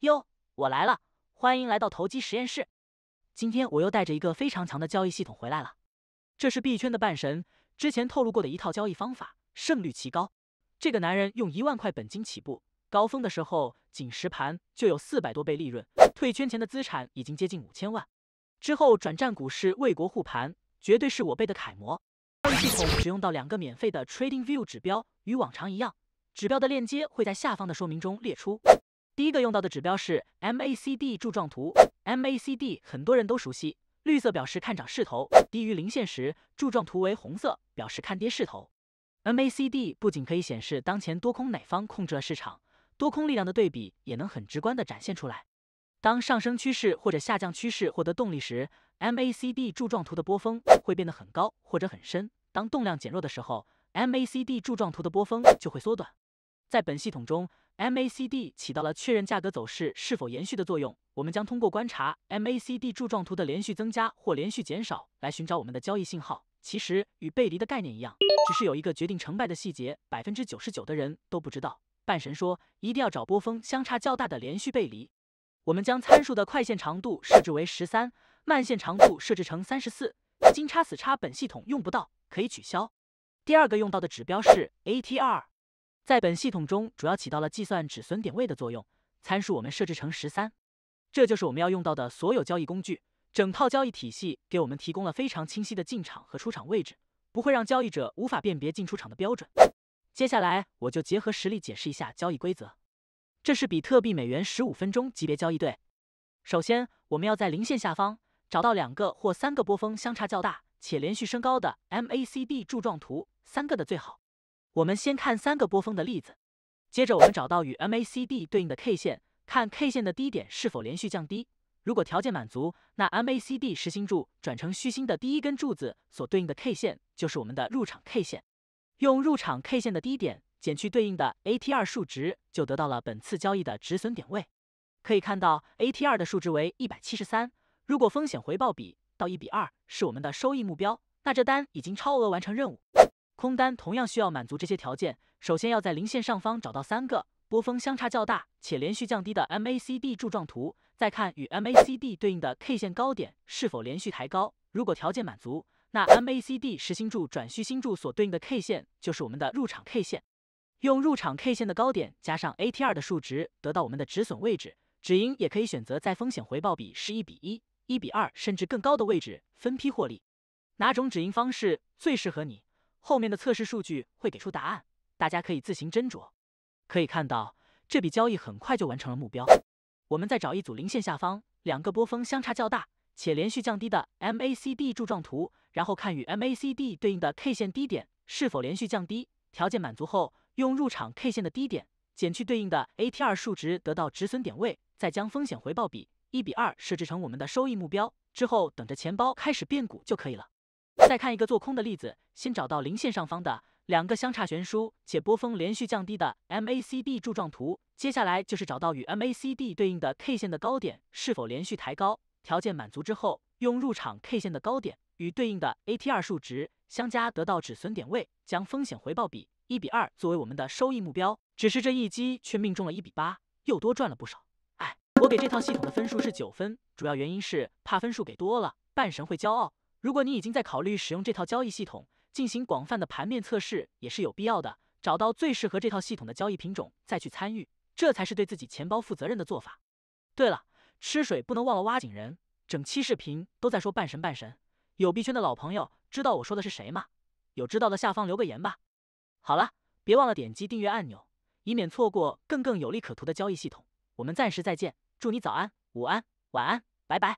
哟，我来了，欢迎来到投机实验室。今天我又带着一个非常强的交易系统回来了。这是币圈的半神之前透露过的一套交易方法，胜率奇高。这个男人用一万块本金起步，高峰的时候仅实盘就有四百多倍利润，退圈前的资产已经接近五千万。之后转战股市为国护盘，绝对是我辈的楷模。交易系统使用到两个免费的 Trading View 指标，与往常一样，指标的链接会在下方的说明中列出。第一个用到的指标是 MACD 柱状图，MACD 很多人都熟悉，绿色表示看涨势头，低于零线时，柱状图为红色，表示看跌势头。MACD 不仅可以显示当前多空哪方控制了市场，多空力量的对比也能很直观的展现出来。当上升趋势或者下降趋势获得动力时，MACD 柱状图的波峰会变得很高或者很深；当动量减弱的时候，MACD 柱状图的波峰就会缩短。在本系统中。MACD 起到了确认价格走势是否延续的作用，我们将通过观察 MACD 柱状图的连续增加或连续减少来寻找我们的交易信号。其实与背离的概念一样，只是有一个决定成败的细节，百分之九十九的人都不知道。半神说，一定要找波峰相差较大的连续背离。我们将参数的快线长度设置为十三，慢线长度设置成三十四。金叉死叉本系统用不到，可以取消。第二个用到的指标是 ATR。在本系统中，主要起到了计算止损点位的作用。参数我们设置成十三。这就是我们要用到的所有交易工具，整套交易体系给我们提供了非常清晰的进场和出场位置，不会让交易者无法辨别进出场的标准。接下来我就结合实例解释一下交易规则。这是比特币美元十五分钟级别交易对。首先，我们要在零线下方找到两个或三个波峰相差较大且连续升高的 MACD 柱状图，三个的最好。我们先看三个波峰的例子，接着我们找到与 MACD 对应的 K 线，看 K 线的低点是否连续降低。如果条件满足，那 MACD 实心柱转成虚心的第一根柱子所对应的 K 线就是我们的入场 K 线。用入场 K 线的低点减去对应的 ATR 数值，就得到了本次交易的止损点位。可以看到 ATR 的数值为一百七十三，如果风险回报比到一比二，是我们的收益目标，那这单已经超额完成任务。空单同样需要满足这些条件，首先要在零线上方找到三个波峰相差较大且连续降低的 MACD 柱状图，再看与 MACD 对应的 K 线高点是否连续抬高。如果条件满足，那 MACD 实心柱转虚心柱所对应的 K 线就是我们的入场 K 线。用入场 K 线的高点加上 ATR 的数值，得到我们的止损位置。止盈也可以选择在风险回报比是一比一、一比二甚至更高的位置分批获利。哪种止盈方式最适合你？后面的测试数据会给出答案，大家可以自行斟酌。可以看到，这笔交易很快就完成了目标。我们再找一组零线下方两个波峰相差较大且连续降低的 MACD 柱状图，然后看与 MACD 对应的 K 线低点是否连续降低。条件满足后，用入场 K 线的低点减去对应的 ATR 数值得到止损点位，再将风险回报比一比二设置成我们的收益目标，之后等着钱包开始变鼓就可以了。再看一个做空的例子，先找到零线上方的两个相差悬殊且波峰连续降低的 MACD 柱状图，接下来就是找到与 MACD 对应的 K 线的高点是否连续抬高。条件满足之后，用入场 K 线的高点与对应的 ATR 数值相加得到止损点位，将风险回报比一比二作为我们的收益目标。只是这一击却命中了一比八，又多赚了不少。哎，我给这套系统的分数是九分，主要原因是怕分数给多了，半神会骄傲。如果你已经在考虑使用这套交易系统，进行广泛的盘面测试也是有必要的，找到最适合这套系统的交易品种再去参与，这才是对自己钱包负责任的做法。对了，吃水不能忘了挖井人，整期视频都在说半神半神，有币圈的老朋友知道我说的是谁吗？有知道的下方留个言吧。好了，别忘了点击订阅按钮，以免错过更更有利可图的交易系统。我们暂时再见，祝你早安、午安、晚安，拜拜。